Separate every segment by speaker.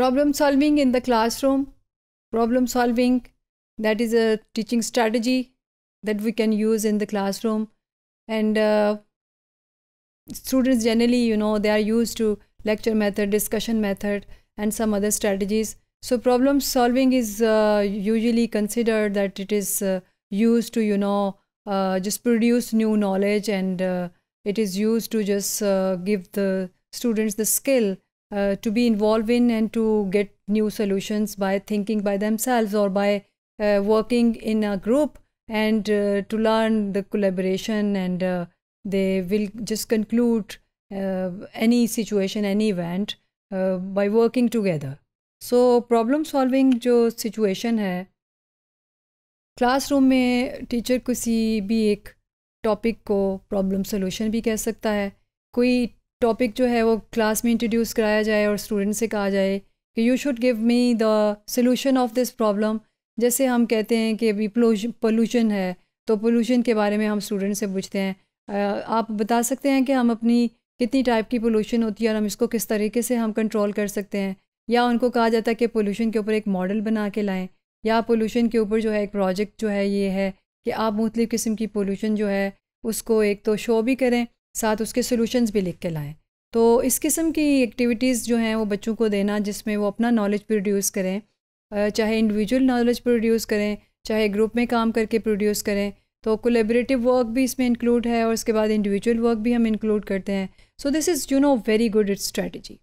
Speaker 1: problem solving in the classroom problem solving that is a teaching strategy that we can use in the classroom and uh, students generally you know they are used to lecture method discussion method and some other strategies so problem solving is uh, usually considered that it is uh, used to you know uh, just produce new knowledge and uh, it is used to just uh, give the students the skill uh, to be involved in and to get new solutions by thinking by themselves or by uh, working in a group and uh, to learn the collaboration and uh, they will just conclude uh, any situation any event uh, by working together so problem solving jo situation hai, classroom में teacher kisi bhi ek topic ko problem solution bhi कह सकता hai, koi. Topic जो है वो class में introduce कराया जाए और स्टूडेंट से कहा जाए कि you should give me the solution of this problem जैसे हम कहते हैं कि अभी पोल्यूशन है तो पोल्यूशन के बारे में हम स्टूडेंट से पूछते हैं आप बता सकते हैं कि हम अपनी कितनी टाइप की पोल्यूशन होती है और हम इसको किस तरीके से हम कंट्रोल कर सकते हैं या उनको कहा जाता है कि पोल्यूशन के ऊपर एक मॉडल बना के लाएं या पोल्यूशन के ऊपर जो है एक प्रोजेक्ट जो है ये है कि आप मुख्तु किस्म की पोल्यूशन जो है उसको एक तो शो भी करें साथ उसके सोल्यूशंस भी लिख के लाएँ तो इस किस्म की एक्टिविटीज़ जो हैं वो बच्चों को देना जिसमें वो अपना नॉलेज प्रोड्यूस करें चाहे इंडिविजुअल नॉलेज प्रोड्यूस करें चाहे ग्रुप में काम करके प्रोड्यूस करें तो कोलेबरेटिव वर्क भी इसमें इंक्लूड है और उसके बाद इंडिविजुअल वर्क भी हम इंक्लूड करते हैं so this is you know very good strategy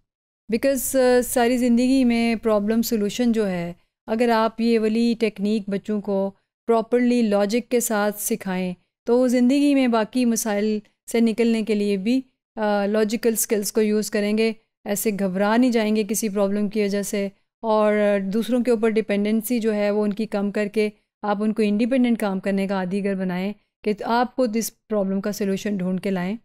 Speaker 1: because सारी ज़िंदगी में प्रॉब्लम सोल्यूशन जो है अगर आप ये वाली टेक्निक बच्चों को प्रॉपरली लॉजिक के साथ सिखाएं तो ज़िंदगी में बाकी मसाइल से निकलने के लिए भी लॉजिकल स्किल्स को यूज़ करेंगे ऐसे घबरा नहीं जाएंगे किसी प्रॉब्लम की वजह से और दूसरों के ऊपर डिपेंडेंसी जो है वो उनकी कम करके आप उनको इंडिपेंडेंट काम करने का आदिगर बनाएं कि आप खुद इस प्रॉब्लम का सलूशन ढूंढ के लाएं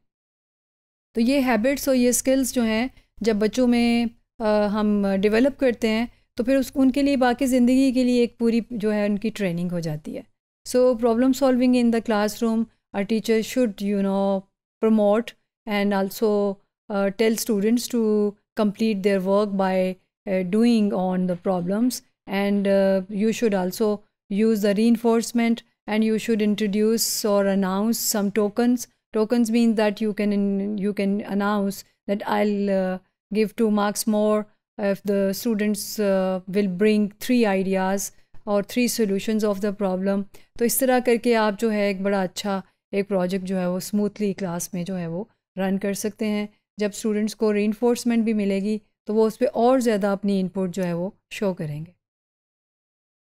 Speaker 1: तो ये हैबिट्स और ये स्किल्स जो हैं जब बच्चों में आ, हम डेवलप करते हैं तो फिर उस उनके लिए बाकी ज़िंदगी के लिए एक पूरी जो है उनकी ट्रेनिंग हो जाती है so problem solving in the room or teacher should you know promote and also uh, tell students to complete their work by uh, doing on the problems and uh, you should also use the reinforcement and you should introduce or announce some tokens tokens mean that you can in, you can announce that i'll uh, give two marks more if the students uh, will bring three ideas or three solutions of the problem. तो इस तरह करके आप जो है एक बड़ा अच्छा एक प्रोजेक्ट जो है वो स्मूथली क्लास में जो है वो रन कर सकते हैं जब स्टूडेंट्स को री भी मिलेगी तो वो उस पर और ज़्यादा अपनी इनपुट जो है वो शो करेंगे